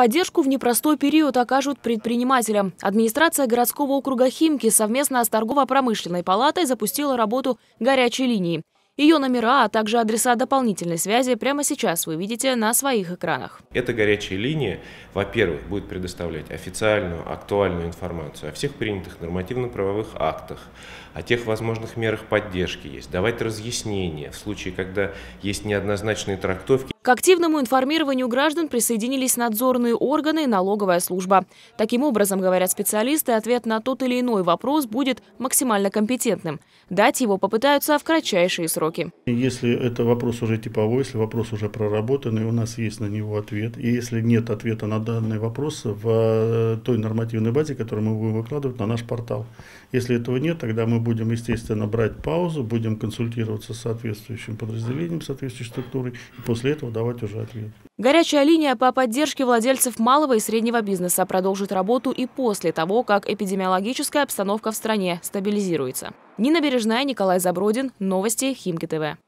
Поддержку в непростой период окажут предпринимателям. Администрация городского округа Химки совместно с торгово-промышленной палатой запустила работу горячей линии. Ее номера, а также адреса дополнительной связи прямо сейчас вы видите на своих экранах. Эта горячая линия, во-первых, будет предоставлять официальную, актуальную информацию о всех принятых нормативно-правовых актах, о тех возможных мерах поддержки есть, давать разъяснения в случае, когда есть неоднозначные трактовки. К активному информированию граждан присоединились надзорные органы и налоговая служба. Таким образом, говорят специалисты, ответ на тот или иной вопрос будет максимально компетентным. Дать его попытаются в кратчайшие сроки. Если это вопрос уже типовой, если вопрос уже проработанный, у нас есть на него ответ. И если нет ответа на данный вопрос в э, той нормативной базе, которую мы будем выкладывать на наш портал. Если этого нет, тогда мы будем, естественно, брать паузу, будем консультироваться с соответствующим подразделением, соответствующей структурой, и после этого давать уже ответ. Горячая линия по поддержке владельцев малого и среднего бизнеса продолжит работу и после того, как эпидемиологическая обстановка в стране стабилизируется. Нина Бережная, Николай Забродин. Новости Химки ТВ.